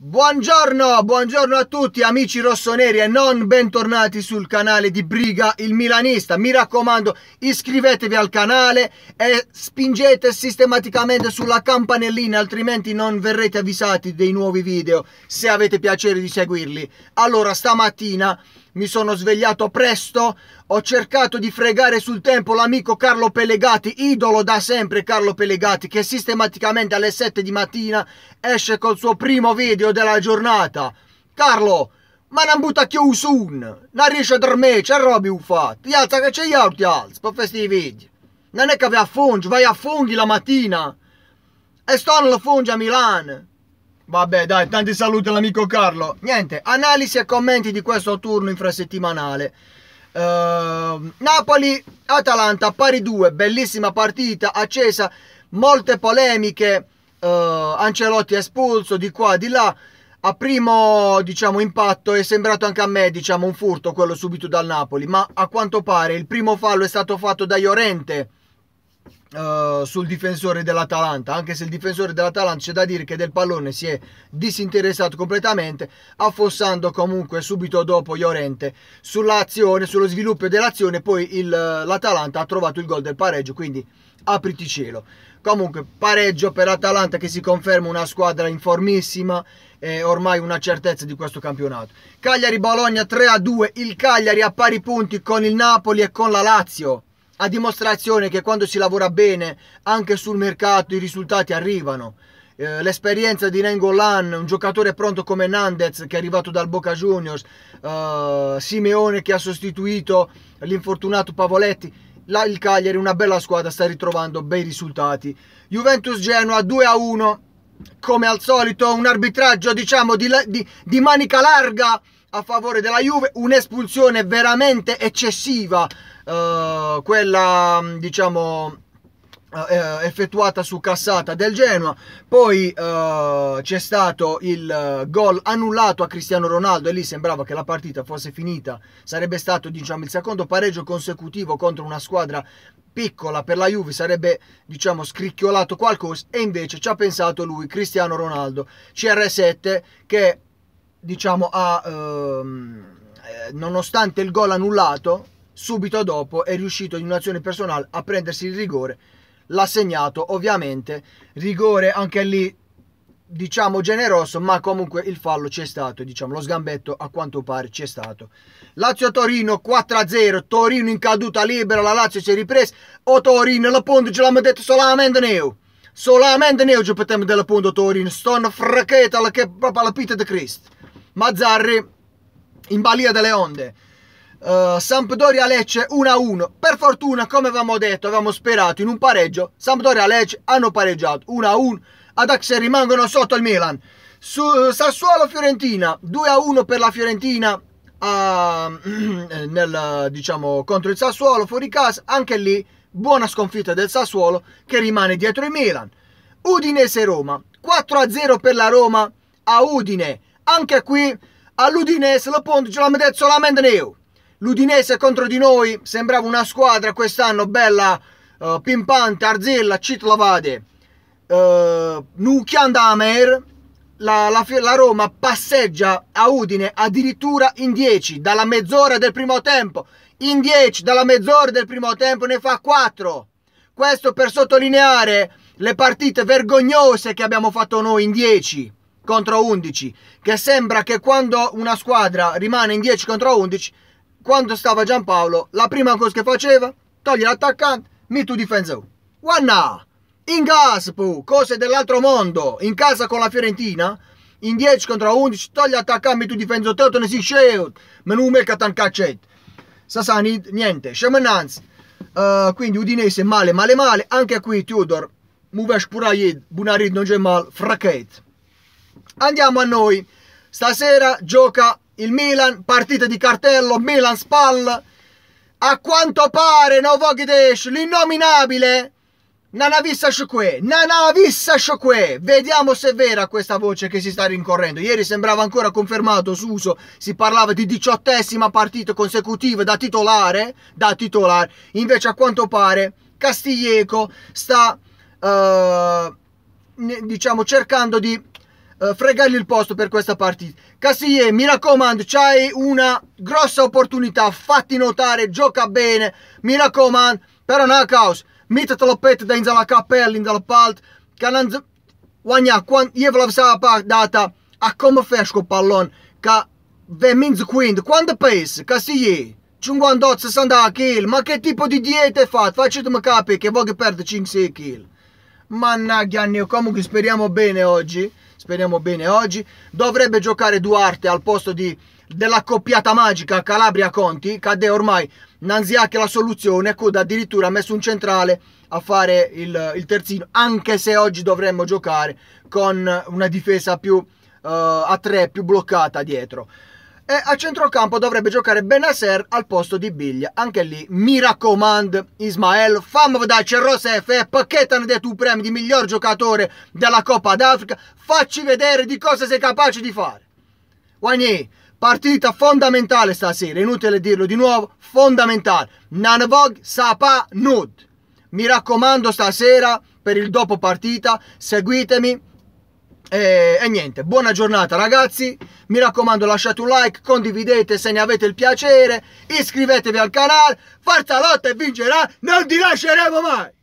Buongiorno, buongiorno a tutti amici rossoneri e non bentornati sul canale di Briga il Milanista. Mi raccomando, iscrivetevi al canale e spingete sistematicamente sulla campanellina, altrimenti non verrete avvisati dei nuovi video se avete piacere di seguirli. Allora, stamattina mi sono svegliato presto, ho cercato di fregare sul tempo l'amico Carlo Pelegati, idolo da sempre Carlo Pelegati, che sistematicamente alle 7 di mattina esce col suo primo video della giornata. Carlo, ma non butta più sun, non riesce a dormire, c'è roba fatto, ti alza che c'è io ti alzo, per questi video. Non è che vi affongi, vai a funghi la mattina. E sto alla fungi a Milano. Vabbè dai, tanti saluti all'amico Carlo. Niente, analisi e commenti di questo turno infrasettimanale. Uh, ehm, Napoli-Atalanta pari 2, bellissima partita, accesa, molte polemiche, uh, Ancelotti espulso di qua, di là. A primo diciamo, impatto è sembrato anche a me diciamo, un furto quello subito dal Napoli, ma a quanto pare il primo fallo è stato fatto da Iorente eh, sul difensore dell'Atalanta, anche se il difensore dell'Atalanta c'è da dire che del pallone si è disinteressato completamente, affossando comunque subito dopo Llorente sull'azione, sullo sviluppo dell'azione, poi il, l'Atalanta ha trovato il gol del pareggio, quindi apriti cielo. Comunque pareggio per l'Atalanta che si conferma una squadra informissima, è ormai una certezza di questo campionato. Cagliari-Bologna 3-2, il Cagliari a pari punti con il Napoli e con la Lazio a dimostrazione che quando si lavora bene anche sul mercato i risultati arrivano. Eh, l'esperienza di Nengolan, un giocatore pronto come Nandez che è arrivato dal Boca Juniors, eh, Simeone che ha sostituito l'infortunato Pavoletti. Là il Cagliari, una bella squadra, sta ritrovando bei risultati. Juventus Genoa 2 a 1, come al solito, un arbitraggio diciamo di, di, di manica larga a favore della Juve, un'espulsione veramente eccessiva eh, quella diciamo eh, eh, effettuata su cassata del Genoa poi uh, c'è stato il gol annullato a Cristiano Ronaldo e lì sembrava che la partita fosse finita sarebbe stato diciamo il secondo pareggio consecutivo contro una squadra piccola per la Juve sarebbe diciamo scricchiolato qualcosa e invece ci ha pensato lui Cristiano Ronaldo CR7 che diciamo ha uh, nonostante il gol annullato subito dopo è riuscito in un'azione personale a prendersi il rigore, l'ha segnato ovviamente, rigore anche lì diciamo generoso, ma comunque il fallo c'è stato, diciamo lo sgambetto a quanto pare c'è stato. Lazio-Torino 4-0, Torino in caduta libera, la Lazio si è ripresa, o Torino, la punta ce l'hanno detto solamente noi, solamente noi ci potremmo della punta Torino, stanno fracchetta che proprio la pita di Cristo. Mazzarri in balia delle onde eh, Sampdoria-Lecce 1-1 per fortuna come avevamo detto avevamo sperato in un pareggio Sampdoria-Lecce hanno pareggiato 1-1 ad Axel rimangono sotto il Milan eh, Sassuolo-Fiorentina 2-1 per la Fiorentina uh, nel, diciamo, contro il Sassuolo fuori casa anche lì buona sconfitta del Sassuolo che rimane dietro il Milan Udinese-Roma 4-0 per la Roma a Udine anche qui all'Udinese lo punto ce l'ha detto solamente io l'Udinese contro di noi sembrava una squadra quest'anno bella, uh, pimpante, Arzilla, Citlavade, uh, eh, Nucchian Damer, la, la, la, Roma passeggia a Udine addirittura in 10 dalla mezz'ora del primo tempo. In 10 dalla mezz'ora del primo tempo ne fa 4. Questo per sottolineare le partite vergognose che abbiamo fatto noi in 10 contro 11. Che sembra che quando una squadra rimane in 10 contro 11 quando stava Giampaolo, la prima cosa che faceva, toglie l'attaccante, metto difensa 1. Wanna! In gas, pu, cose dell'altro mondo, in casa con la Fiorentina, in 10 contro 11, togli l'attaccante, attaccami tu difenso te, te ne si sceo, ma non merca tan caccetto. Sassani, niente, scemenanz. Uh, eh, quindi Udinese male, male, male, anche qui Tudor, muvesh purayid, bunarid non c'è mal, frachet. Andiamo a noi, stasera gioca il Milan, partita di cartello, Milan-Spal. A quanto pare Novogidesh, l'innominabile, Nanavissa Shukwe, Nanavissa Shukwe, vediamo se è vera questa voce che si sta rincorrendo. Ieri sembrava ancora confermato Suso, si parlava di diciottesima partita consecutiva da titolare, da titolare. Invece a quanto pare Castiglieco sta, uh, diciamo, cercando di eh, fregargli il posto per questa partita. Cassie, mi raccomando, c'hai una grossa opportunità, fatti notare, gioca bene, mi raccomando, però non è Nakaus, mitatelo pet da in dalla cappella, in dalla palt, che non... Guagna, quando io ve l'avevo data, a come fesco pallon, che ve minz quindi, quando pensi, Cassie... 58, 60 kg, ma che tipo di dieta hai fatto? Facetemi capire che voglio perdere 5-6 kg. Mannaggia, Neo, comunque speriamo bene oggi speriamo bene oggi. Dovrebbe giocare Duarte al posto di, della coppiata magica Calabria-Conti, cadde ormai Nanziak la soluzione, Coda addirittura ha messo un centrale a fare il, il, terzino, anche se oggi dovremmo giocare con una difesa più uh, a tre, più bloccata dietro. E a centrocampo dovrebbe giocare Benasser al posto di Biglia. Anche lì, mi raccomando, Ismael, fammi da Rosef e pacchettano dei tuoi premi di miglior giocatore della Coppa d'Africa. Facci vedere di cosa sei capace di fare. Wagné, partita fondamentale stasera, inutile dirlo di nuovo, fondamentale. Nanvog Sapa Nud. Mi raccomando stasera per il dopo partita, seguitemi e, e, niente, buona giornata ragazzi, mi raccomando lasciate un like, condividete se ne avete il piacere, iscrivetevi al canale, Forza Lotta e vincerà, non ti lasceremo mai!